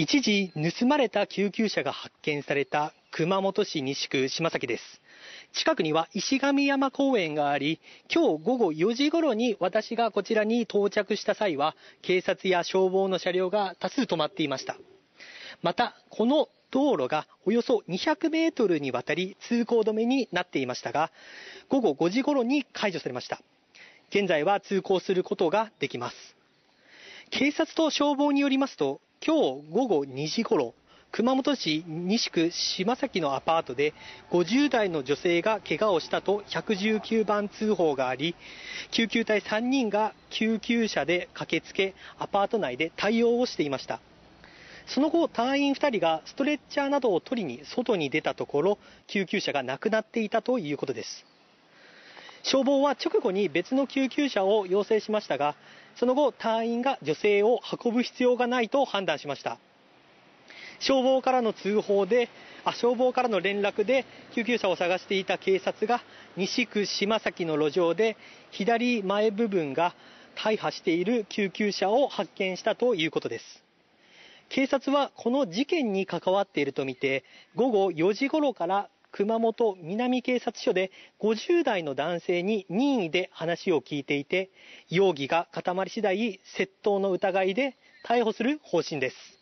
一時、盗まれた救急車が発見された熊本市西区島崎です。近くには石神山公園があり、今日午後4時頃に私がこちらに到着した際は、警察や消防の車両が多数止まっていました。また、この道路がおよそ200メートルにわたり通行止めになっていましたが、午後5時頃に解除されました。現在は通行することができます。警察と消防によりますと、今日午後2時ごろ熊本市西区島崎のアパートで50代の女性がけがをしたと119番通報があり救急隊3人が救急車で駆けつけアパート内で対応をしていましたその後、隊員2人がストレッチャーなどを取りに外に出たところ救急車がなくなっていたということです。消防は直後に別の救急車を要請しましたがその後、隊員が女性を運ぶ必要がないと判断しました消防からの通報で、あ、消防からの連絡で救急車を探していた警察が西区島崎の路上で左前部分が大破している救急車を発見したということです警察はこの事件に関わっているとみて午後4時頃から熊本南警察署で50代の男性に任意で話を聞いていて容疑が固まり次第窃盗の疑いで逮捕する方針です。